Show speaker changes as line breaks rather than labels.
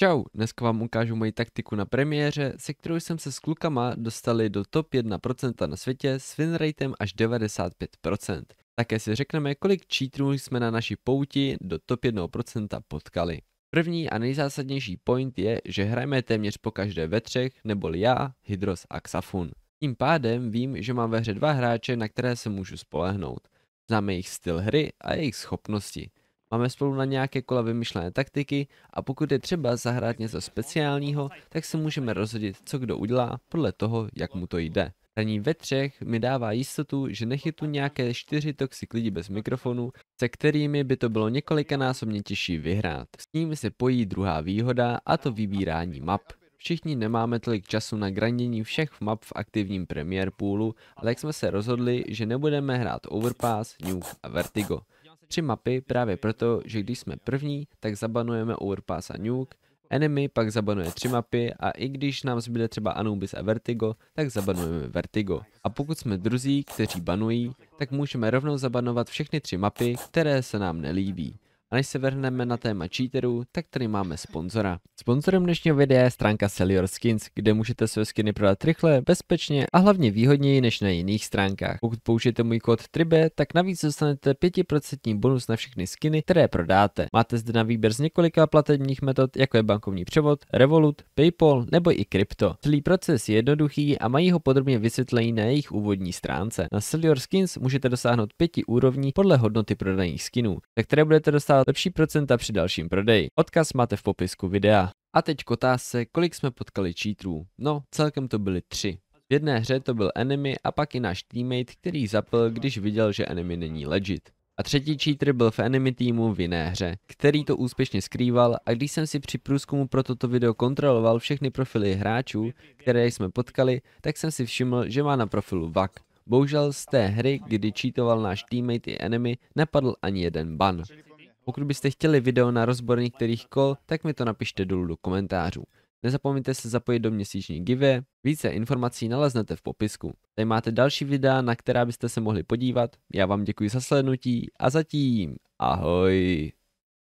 Čau, dneska vám ukážu moji taktiku na premiéře, se kterou jsem se s klukama dostali do top 1% na světě s winratem až 95%. Také si řekneme, kolik cheaterů jsme na naší pouti do top 1% potkali. První a nejzásadnější point je, že hrajeme téměř po každé ve třech, neboli já, Hydros a Xafun. Tím pádem vím, že mám ve hře dva hráče, na které se můžu spolehnout. Známe jejich styl hry a jejich schopnosti. Máme spolu na nějaké kola vymyšlené taktiky a pokud je třeba zahrát něco speciálního, tak se můžeme rozhodit, co kdo udělá podle toho, jak mu to jde. Hraní ve třech mi dává jistotu, že nechytu nějaké čtyři toxic lidi bez mikrofonu, se kterými by to bylo několikanásobně těžší vyhrát. S ním se pojí druhá výhoda a to vybírání map. Všichni nemáme tolik času na grandění všech map v aktivním Premiere Poolu, ale jak jsme se rozhodli, že nebudeme hrát Overpass, Nuke a Vertigo. Tři mapy právě proto, že když jsme první, tak zabanujeme Overpass a Nuke, Enemy pak zabanuje tři mapy a i když nám zbyde třeba Anubis a Vertigo, tak zabanujeme Vertigo. A pokud jsme druzí, kteří banují, tak můžeme rovnou zabanovat všechny tři mapy, které se nám nelíbí. A než se vrhneme na téma cheaterů, tak tady máme sponzora. Sponzorem dnešního videa je stránka Sell Your Skins, kde můžete své skiny prodat rychle, bezpečně a hlavně výhodněji než na jiných stránkách. Pokud použijete můj kód TRIBE, tak navíc dostanete 5% bonus na všechny skiny, které prodáte. Máte zde na výběr z několika platebních metod, jako je bankovní převod, Revolut, PayPal nebo i krypto. Celý proces je jednoduchý a mají ho podrobně vysvětlený na jejich úvodní stránce. Na Sell Your Skins můžete dosáhnout pěti úrovní podle hodnoty prodaných skinů, za které budete dostávat dostat lepší procenta při dalším prodeji. Odkaz máte v popisku videa. A teď k otázce, kolik jsme potkali cheaterů. No, celkem to byly tři. V jedné hře to byl enemy a pak i náš teammate, který zapl, když viděl, že enemy není legit. A třetí cheater byl v enemy týmu v jiné hře, který to úspěšně skrýval a když jsem si při průzkumu pro toto video kontroloval všechny profily hráčů, které jsme potkali, tak jsem si všiml, že má na profilu VAK. Bohužel z té hry, kdy cheatoval náš teammate i enemy, nepadl ani jeden ban. Pokud byste chtěli video na rozbor některých kol, tak mi to napište dolů do komentářů. Nezapomeňte se zapojit do měsíční give, více informací naleznete v popisku. Tady máte další videa, na která byste se mohli podívat. Já vám děkuji za slednutí a zatím ahoj.